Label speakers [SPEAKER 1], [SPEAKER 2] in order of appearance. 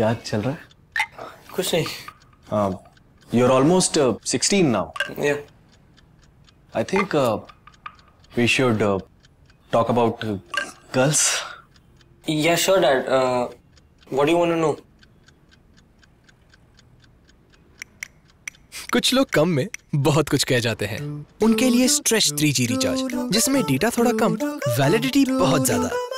[SPEAKER 1] क्या चल रहा है
[SPEAKER 2] कुछ
[SPEAKER 3] नहीं you are almost sixteen now I think we should talk about
[SPEAKER 4] girls
[SPEAKER 5] या sure dad what do you want to know
[SPEAKER 4] कुछ लोग कम में बहुत कुछ कह जाते
[SPEAKER 1] हैं
[SPEAKER 6] उनके लिए स्ट्रेच थ्री जी रिचार्ज जिसमें डेटा थोड़ा कम
[SPEAKER 1] वैलिडिटी बहुत ज्यादा